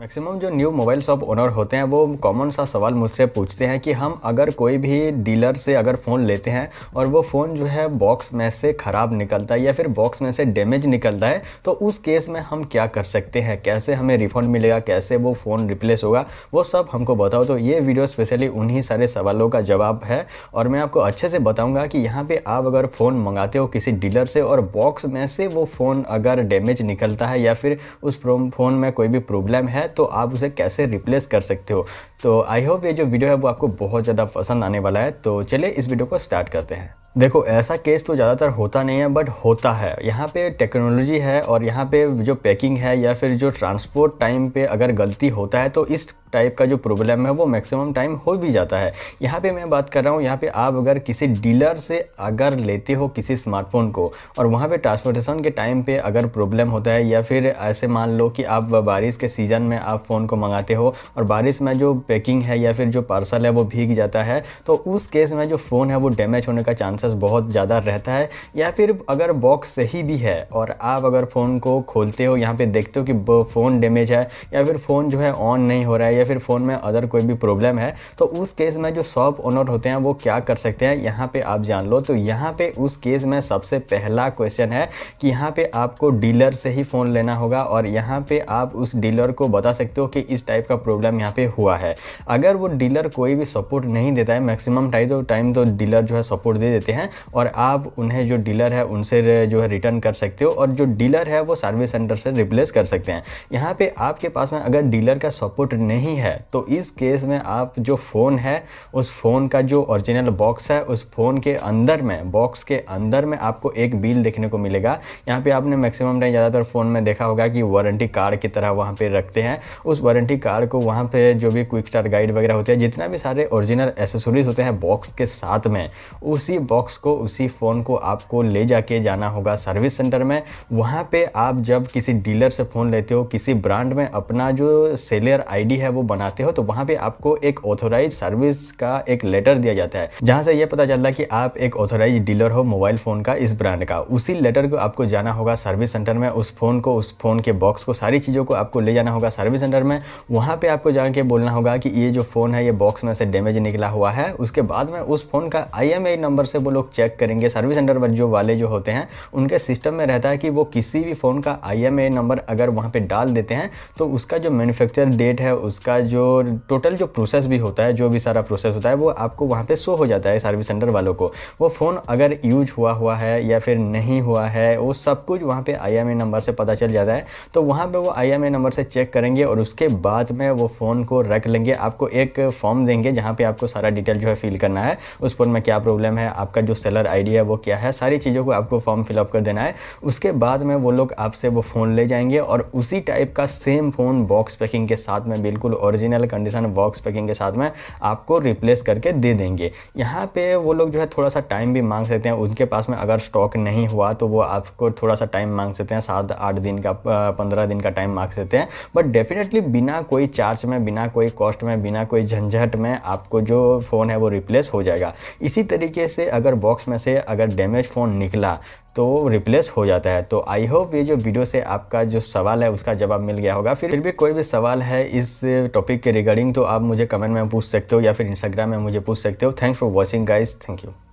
maximum जो new mobile shop owner होते हैं वो कॉमन सा सवाल मुझसे पूछते हैं कि हम अगर कोई भी डीलर से अगर फ़ोन लेते हैं और वो फ़ोन जो है बॉक्स में से ख़राब निकलता है या फिर बॉक्स में से डैमेज निकलता है तो उस केस में हम क्या कर सकते हैं कैसे हमें रिफ़ंड मिलेगा कैसे वो फ़ोन रिप्लेस होगा वो सब हमको बताओ तो ये वीडियो स्पेशली उन्हीं सारे सवालों का जवाब है और मैं आपको अच्छे से बताऊँगा कि यहाँ पर आप अगर फ़ोन मंगाते हो किसी डीलर से और बॉक्स में से वो फ़ोन अगर डैमेज निकलता है या फिर उस फ़ोन में कोई भी प्रॉब्लम है है तो आप उसे कैसे रिप्लेस कर सकते हो तो आई होप ये जो वीडियो है वो आपको बहुत ज़्यादा पसंद आने वाला है तो चलिए इस वीडियो को स्टार्ट करते हैं देखो ऐसा केस तो ज़्यादातर होता नहीं है बट होता है यहाँ पे टेक्नोलॉजी है और यहाँ पे जो पैकिंग है या फिर जो ट्रांसपोर्ट टाइम पे अगर गलती होता है तो इस टाइप का जो प्रॉब्लम है वो मैक्सिमम टाइम हो भी जाता है यहाँ पे मैं बात कर रहा हूँ यहाँ पे आप अगर किसी डीलर से अगर लेते हो किसी स्मार्टफोन को और वहाँ पे ट्रांसपोर्टेशन के टाइम पे अगर प्रॉब्लम होता है या फिर ऐसे मान लो कि आप बारिश के सीज़न में आप फ़ोन को मंगाते हो और बारिश में जो पैकिंग है या फिर जो पार्सल है वो भीग जाता है तो उस केस में जो फ़ोन है वो डैमेज होने का चांसेस बहुत ज़्यादा रहता है या फिर अगर बॉक्स सही भी है और आप अगर फ़ोन को खोलते हो यहाँ पर देखते हो कि फ़ोन डैमेज है या फिर फ़ोन जो है ऑन नहीं हो रहा है या फिर फ़ोन में अदर कोई भी प्रॉब्लम है तो उस केस में जो शॉप ओनर होते हैं वो क्या कर सकते हैं यहाँ पे आप जान लो तो यहाँ पे उस केस में सबसे पहला क्वेश्चन है कि यहाँ पे आपको डीलर से ही फ़ोन लेना होगा और यहाँ पे आप उस डीलर को बता सकते हो कि इस टाइप का प्रॉब्लम यहाँ पे हुआ है अगर वो डीलर कोई भी सपोर्ट नहीं देता है मैक्सिमम टाइम तो टाइम तो डीलर जो है सपोर्ट दे देते हैं और आप उन्हें जो डीलर है उनसे जो है रिटर्न कर सकते हो और जो डीलर है वो सर्विस सेंटर से रिप्लेस कर सकते हैं यहाँ पर आपके पास में अगर डीलर का सपोर्ट नहीं नहीं है तो इस केस में आप जो फ़ोन है उस फ़ोन का जो ओरिजिनल बॉक्स है उस फ़ोन के अंदर में बॉक्स के अंदर में आपको एक बिल देखने को मिलेगा यहाँ पे आपने मैक्सिमम टाइम ज़्यादातर फ़ोन में देखा होगा कि वारंटी कार्ड की तरह वहाँ पर रखते हैं उस वारंटी कार्ड को वहाँ पर जो भी क्विक स्टार गाइड वगैरह होते हैं जितना भी सारे ओरिजिनल एसेसरीज होते हैं बॉक्स के साथ में उसी बॉक्स को उसी फ़ोन को आपको ले जाके जाना होगा सर्विस सेंटर में वहाँ पर आप जब किसी डीलर से फ़ोन लेते हो किसी ब्रांड में अपना जो सेलर आईडी है वो बनाते हो तो वहाँ पे आपको एक ऑथोराइज सर्विस का एक लेटर दिया जाता है जहाँ से ये पता चलता है कि आप एक ऑथोराइज डीलर हो मोबाइल फ़ोन का इस ब्रांड का उसी लेटर को आपको जाना होगा सर्विस सेंटर में उस फ़ोन को उस फ़ोन के बॉक्स को सारी चीज़ों को आपको ले जाना होगा सर्विस सेंटर में वहाँ पर आपको जाके बोलना होगा कि ये जो फ़ोन है ये बॉक्स में से डैमेज निकला हुआ है उसके बाद में उस फ़ोन का आई नंबर से वो लोग चेक करेंगे सर्विस सेंटर जो वाले जो होते हैं उनके सिस्टम में रहता है कि वो किसी भी फ़ोन का आई नंबर अगर वहाँ पर डाल देते हैं तो उसका जो मैन्युफैक्चर डेट है उसका इसका जो टोटल जो प्रोसेस भी होता है जो भी सारा प्रोसेस होता है वो आपको वहाँ पे शो हो जाता है सर्विस सेंटर वालों को वो फ़ोन अगर यूज हुआ हुआ है या फिर नहीं हुआ है वो सब कुछ वहाँ पे ए नंबर से पता चल जाता है तो वहाँ पे वो ए नंबर से चेक करेंगे और उसके बाद में वो फ़ोन को रख लेंगे आपको एक फॉर्म देंगे जहाँ पर आपको सारा डिटेल जो है फिल करना है उस फोन में क्या प्रॉब्लम है आपका जो सेलर आई है वो क्या है सारी चीज़ों को आपको फॉर्म फिलअप कर देना है उसके बाद में वो लोग आपसे वो फ़ोन ले जाएंगे और उसी टाइप का सेम फ़ोन बॉक्स पैकिंग के साथ में बिल्कुल ओरिजिनल कंडीशन बॉक्स पैकिंग के साथ में आपको रिप्लेस करके दे देंगे यहाँ पे वो लोग जो है थोड़ा सा टाइम भी मांग सकते हैं उनके पास में अगर स्टॉक नहीं हुआ तो वो आपको थोड़ा सा टाइम मांग सकते हैं सात आठ दिन का पंद्रह दिन का टाइम मांग सकते हैं बट डेफिनेटली बिना कोई चार्ज में बिना कोई कॉस्ट में बिना कोई झंझट में आपको जो फ़ोन है वो रिप्लेस हो जाएगा इसी तरीके से अगर बॉक्स में से अगर डैमेज फ़ोन निकला तो रिप्लेस हो जाता है तो आई होप ये जो वीडियो से आपका जो सवाल है उसका जवाब मिल गया होगा फिर भी कोई भी सवाल है इस टॉपिक के रिगार्डिंग तो आप मुझे कमेंट में पूछ सकते हो या फिर इंस्टाग्राम में मुझे पूछ सकते हो thanks for watching guys thank you